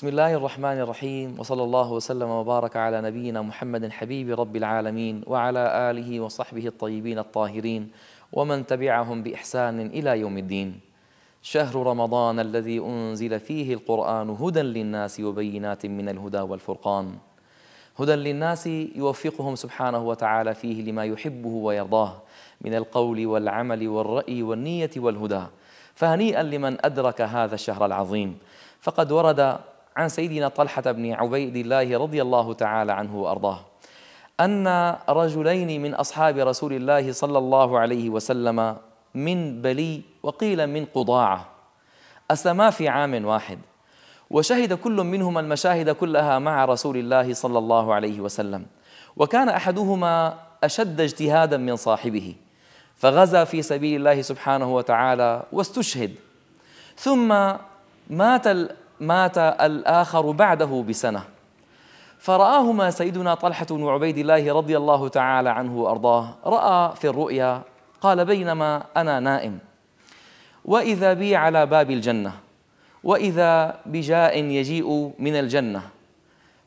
بسم الله الرحمن الرحيم وصلى الله وسلم وبارك على نبينا محمد حبيب رب العالمين وعلى اله وصحبه الطيبين الطاهرين ومن تبعهم باحسان الى يوم الدين شهر رمضان الذي انزل فيه القران هدى للناس وبينات من الهدى والفرقان هدى للناس يوفقهم سبحانه وتعالى فيه لما يحبه ويرضاه من القول والعمل والراي والنيه والهدى فهنيئا لمن ادرك هذا الشهر العظيم فقد ورد عن سيدنا طلحة بن عبيد الله رضي الله تعالى عنه وأرضاه أن رجلين من أصحاب رسول الله صلى الله عليه وسلم من بلي وقيل من قضاعة أسلما في عام واحد وشهد كل منهما المشاهد كلها مع رسول الله صلى الله عليه وسلم وكان أحدهما أشد اجتهادا من صاحبه فغزا في سبيل الله سبحانه وتعالى واستشهد ثم مات مات الآخر بعده بسنة فرآهما سيدنا طلحة بن عبيد الله رضي الله تعالى عنه وأرضاه رأى في الرؤيا قال بينما أنا نائم وإذا بي على باب الجنة وإذا بجاء يجيء من الجنة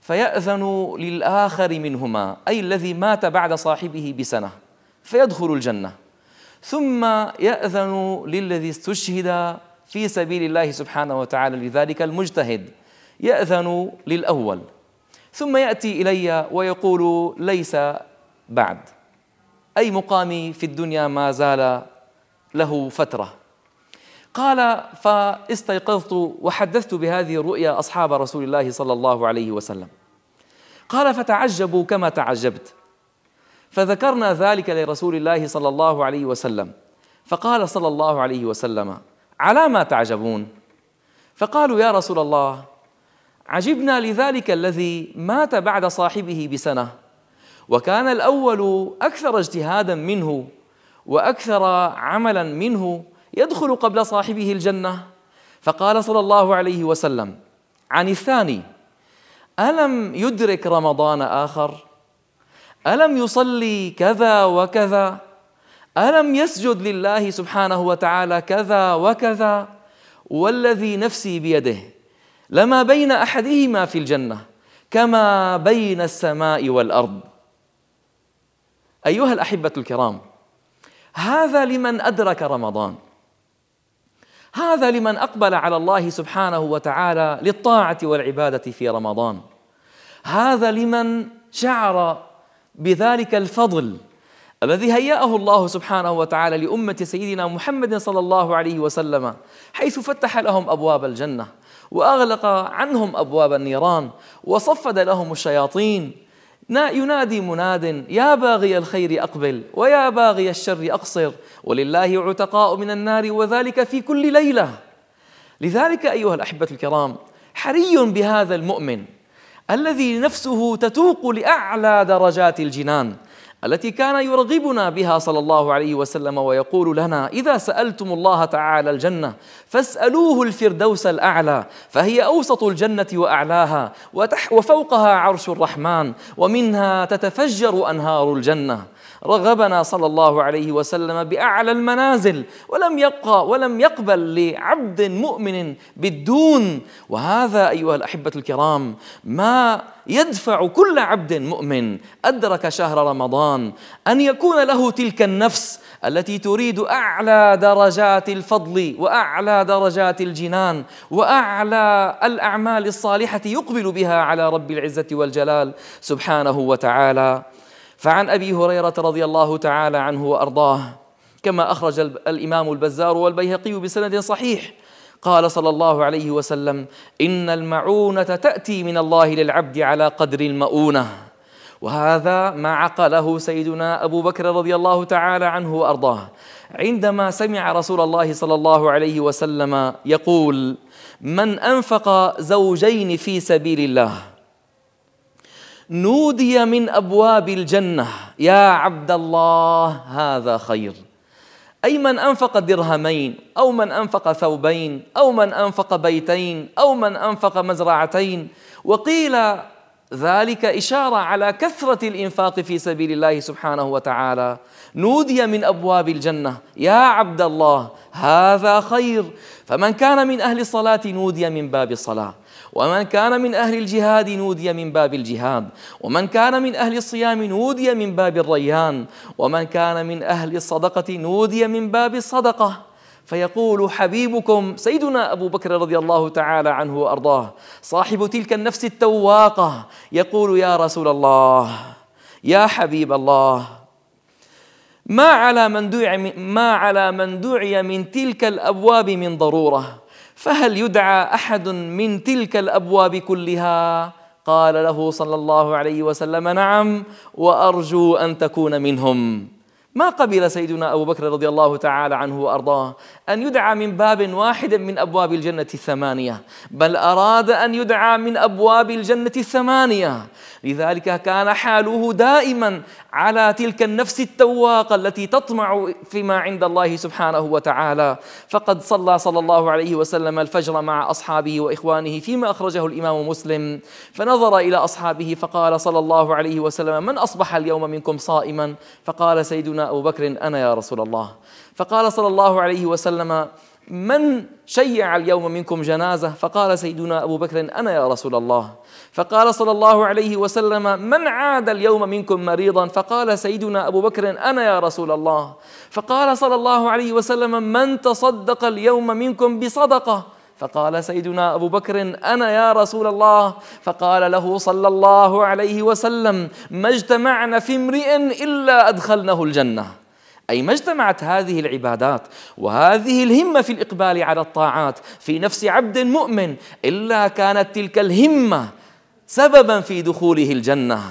فيأذن للآخر منهما أي الذي مات بعد صاحبه بسنة فيدخل الجنة ثم يأذن للذي استشهد في سبيل الله سبحانه وتعالى لذلك المجتهد يأذن للأول ثم يأتي إلي ويقول ليس بعد أي مقامي في الدنيا ما زال له فترة قال فاستيقظت وحدثت بهذه الرؤيا أصحاب رسول الله صلى الله عليه وسلم قال فتعجبوا كما تعجبت فذكرنا ذلك لرسول الله صلى الله عليه وسلم فقال صلى الله عليه وسلم على ما تعجبون فقالوا يا رسول الله عجبنا لذلك الذي مات بعد صاحبه بسنه وكان الاول اكثر اجتهادا منه واكثر عملا منه يدخل قبل صاحبه الجنه فقال صلى الله عليه وسلم عن الثاني الم يدرك رمضان اخر الم يصلي كذا وكذا ألم يسجد لله سبحانه وتعالى كذا وكذا والذي نفسي بيده لما بين أحدهما في الجنة كما بين السماء والأرض أيها الأحبة الكرام هذا لمن أدرك رمضان هذا لمن أقبل على الله سبحانه وتعالى للطاعة والعبادة في رمضان هذا لمن شعر بذلك الفضل الذي هيأه الله سبحانه وتعالى لأمة سيدنا محمد صلى الله عليه وسلم حيث فتح لهم أبواب الجنة وأغلق عنهم أبواب النيران وصفد لهم الشياطين ينادي مناد يا باغي الخير أقبل ويا باغي الشر أقصر ولله عتقاء من النار وذلك في كل ليلة لذلك أيها الأحبة الكرام حري بهذا المؤمن الذي نفسه تتوق لأعلى درجات الجنان التي كان يرغبنا بها صلى الله عليه وسلم ويقول لنا اذا سالتم الله تعالى الجنه فاسالوه الفردوس الاعلى فهي اوسط الجنه واعلاها وفوقها عرش الرحمن ومنها تتفجر انهار الجنه رغبنا صلى الله عليه وسلم باعلى المنازل ولم يبقى ولم يقبل لعبد مؤمن بالدون وهذا ايها الاحبه الكرام ما يدفع كل عبد مؤمن ادرك شهر رمضان الشيطان أن يكون له تلك النفس التي تريد أعلى درجات الفضل وأعلى درجات الجنان وأعلى الأعمال الصالحة يقبل بها على رب العزة والجلال سبحانه وتعالى فعن أبي هريرة رضي الله تعالى عنه وأرضاه كما أخرج الإمام البزار والبيهقي بسند صحيح قال صلى الله عليه وسلم إن المعونة تأتي من الله للعبد على قدر المؤونة وهذا ما عقله سيدنا أبو بكر رضي الله تعالى عنه وأرضاه عندما سمع رسول الله صلى الله عليه وسلم يقول من أنفق زوجين في سبيل الله نودي من أبواب الجنة يا عبد الله هذا خير أي من أنفق درهمين أو من أنفق ثوبين أو من أنفق بيتين أو من أنفق مزرعتين وقيل ذلك إشارة على كثرة الإنفاق في سبيل الله سبحانه وتعالى نودي من أبواب الجنة يا عبد الله هذا خير فمن كان من أهل الصلاة نودي من باب الصلاة ومن كان من أهل الجهاد نودي من باب الجهاد ومن كان من أهل الصيام نودي من باب الريان ومن كان من أهل الصدقة نودي من باب الصدقة فيقول حبيبكم سيدنا ابو بكر رضي الله تعالى عنه وارضاه صاحب تلك النفس التواقه يقول يا رسول الله يا حبيب الله ما على من دعي ما على من دعي من تلك الابواب من ضروره فهل يدعى احد من تلك الابواب كلها قال له صلى الله عليه وسلم نعم وارجو ان تكون منهم ما قبل سيدنا أبو بكر رضي الله تعالى عنه وأرضاه أن يدعى من باب واحد من أبواب الجنة الثمانية بل أراد أن يدعى من أبواب الجنة الثمانية لذلك كان حاله دائما على تلك النفس التواقة التي تطمع فيما عند الله سبحانه وتعالى فقد صلى صلى الله عليه وسلم الفجر مع أصحابه وإخوانه فيما أخرجه الإمام مسلم فنظر إلى أصحابه فقال صلى الله عليه وسلم من أصبح اليوم منكم صائما فقال سيدنا أبو بكر أنا يا رسول الله فقال صلى الله عليه وسلم من شيع اليوم منكم جنازة فقال سيدنا أبو بكر أنا يا رسول الله فقال صلى الله عليه وسلم من عاد اليوم منكم مريضا فقال سيدنا أبو بكر أنا يا رسول الله فقال صلى الله عليه وسلم من تصدق اليوم منكم بصدقة فقال سيدنا أبو بكر أنا يا رسول الله فقال له صلى الله عليه وسلم ما اجتمعنا في امرئ إلا أدخلنه الجنة أي ما اجتمعت هذه العبادات وهذه الهمة في الإقبال على الطاعات في نفس عبد مؤمن إلا كانت تلك الهمة سببا في دخوله الجنة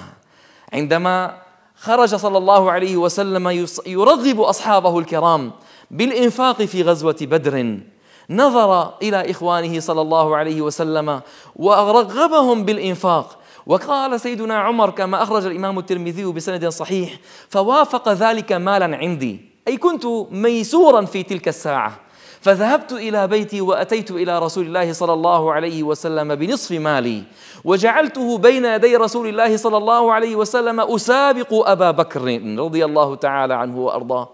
عندما خرج صلى الله عليه وسلم يرغب أصحابه الكرام بالإنفاق في غزوة بدر نظر إلى إخوانه صلى الله عليه وسلم ورغبهم بالإنفاق وقال سيدنا عمر كما أخرج الإمام الترمذي بسند صحيح فوافق ذلك مالا عندي أي كنت ميسورا في تلك الساعة فذهبت إلى بيتي وأتيت إلى رسول الله صلى الله عليه وسلم بنصف مالي وجعلته بين يدي رسول الله صلى الله عليه وسلم أسابق أبا بكر رضي الله تعالى عنه وأرضاه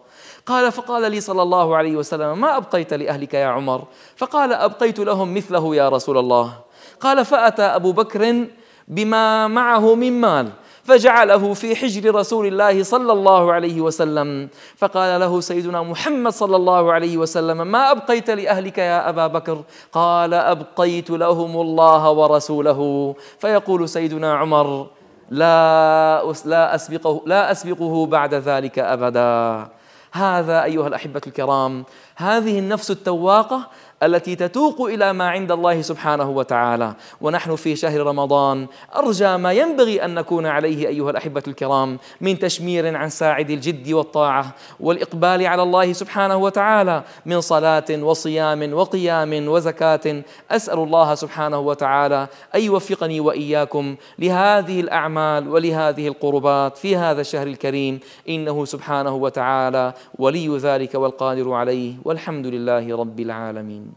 قال فقال لي صلى الله عليه وسلم ما أبقيت لأهلك يا عمر فقال أبقيت لهم مثله يا رسول الله قال فأتى أبو بكر بما معه من مال فجعله في حجر رسول الله صلى الله عليه وسلم فقال له سيدنا محمد صلى الله عليه وسلم ما أبقيت لأهلك يا أبا بكر قال أبقيت لهم الله ورسوله فيقول سيدنا عمر لا لا أسبقه لا أسبقه بعد ذلك أبدا هذا أيها الأحبة الكرام هذه النفس التواقة التي تتوق الى ما عند الله سبحانه وتعالى ونحن في شهر رمضان ارجى ما ينبغي ان نكون عليه ايها الاحبه الكرام من تشمير عن ساعد الجد والطاعه والاقبال على الله سبحانه وتعالى من صلاه وصيام وقيام وزكاه اسال الله سبحانه وتعالى ان يوفقني واياكم لهذه الاعمال ولهذه القربات في هذا الشهر الكريم انه سبحانه وتعالى ولي ذلك والقادر عليه والحمد لله رب العالمين